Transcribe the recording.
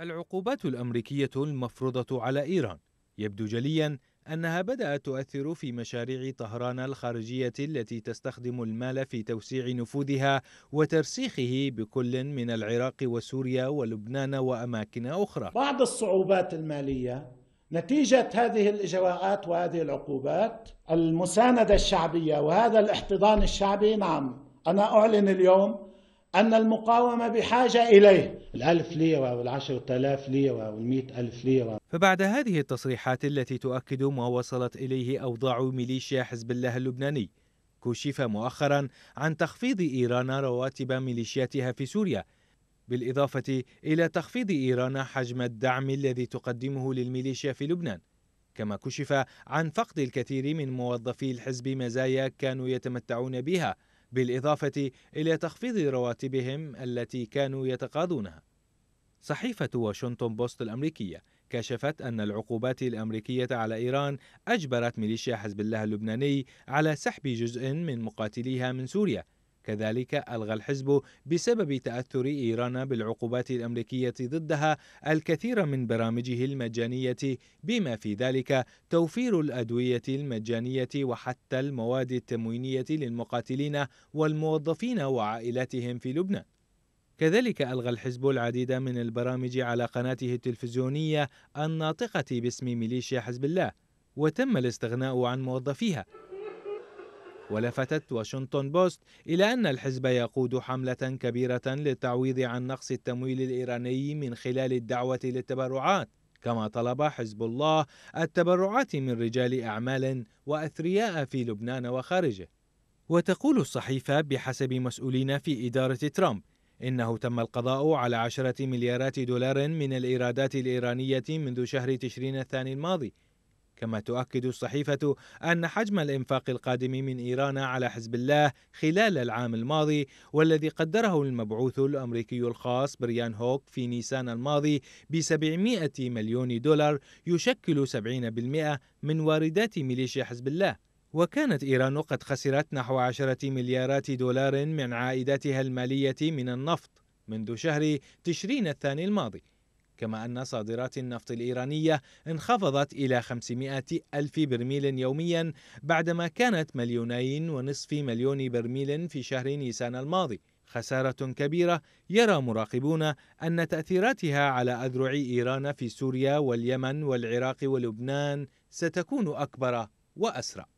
العقوبات الأمريكية المفروضة على إيران يبدو جليا أنها بدأت تؤثر في مشاريع طهران الخارجية التي تستخدم المال في توسيع نفوذها وترسيخه بكل من العراق وسوريا ولبنان وأماكن أخرى بعض الصعوبات المالية نتيجة هذه الإجراءات وهذه العقوبات المساندة الشعبية وهذا الاحتضان الشعبي نعم أنا أعلن اليوم أن المقاومة بحاجة إليه الألف ليرة والعشر آلاف ليرة والمئة ألف ليرة فبعد هذه التصريحات التي تؤكد ما وصلت إليه أوضاع ميليشيا حزب الله اللبناني كشف مؤخرا عن تخفيض إيران رواتب ميليشياتها في سوريا بالإضافة إلى تخفيض إيران حجم الدعم الذي تقدمه للميليشيا في لبنان كما كشف عن فقد الكثير من موظفي الحزب مزايا كانوا يتمتعون بها بالإضافة إلى تخفيض رواتبهم التي كانوا يتقاضونها. صحيفة واشنطن بوست الأمريكية كشفت أن العقوبات الأمريكية على إيران أجبرت ميليشيا حزب الله اللبناني على سحب جزء من مقاتليها من سوريا كذلك ألغى الحزب بسبب تأثر إيران بالعقوبات الأمريكية ضدها الكثير من برامجه المجانية بما في ذلك توفير الأدوية المجانية وحتى المواد التموينية للمقاتلين والموظفين وعائلاتهم في لبنان كذلك ألغى الحزب العديد من البرامج على قناته التلفزيونية الناطقة باسم ميليشيا حزب الله وتم الاستغناء عن موظفيها ولفتت واشنطن بوست إلى أن الحزب يقود حملة كبيرة للتعويض عن نقص التمويل الإيراني من خلال الدعوة للتبرعات كما طلب حزب الله التبرعات من رجال أعمال وأثرياء في لبنان وخارجه وتقول الصحيفة بحسب مسؤولين في إدارة ترامب إنه تم القضاء على عشرة مليارات دولار من الإيرادات الإيرانية منذ شهر تشرين الثاني الماضي كما تؤكد الصحيفة أن حجم الإنفاق القادم من إيران على حزب الله خلال العام الماضي والذي قدره المبعوث الأمريكي الخاص بريان هوك في نيسان الماضي ب 700 مليون دولار يشكل 70% من واردات ميليشيا حزب الله وكانت إيران قد خسرت نحو عشرة مليارات دولار من عائداتها المالية من النفط منذ شهر تشرين الثاني الماضي كما أن صادرات النفط الإيرانية انخفضت إلى 500 ألف برميل يوميا بعدما كانت مليونين ونصف مليون برميل في شهر نيسان الماضي خسارة كبيرة يرى مراقبون أن تأثيراتها على أذرع إيران في سوريا واليمن والعراق ولبنان ستكون أكبر وأسرع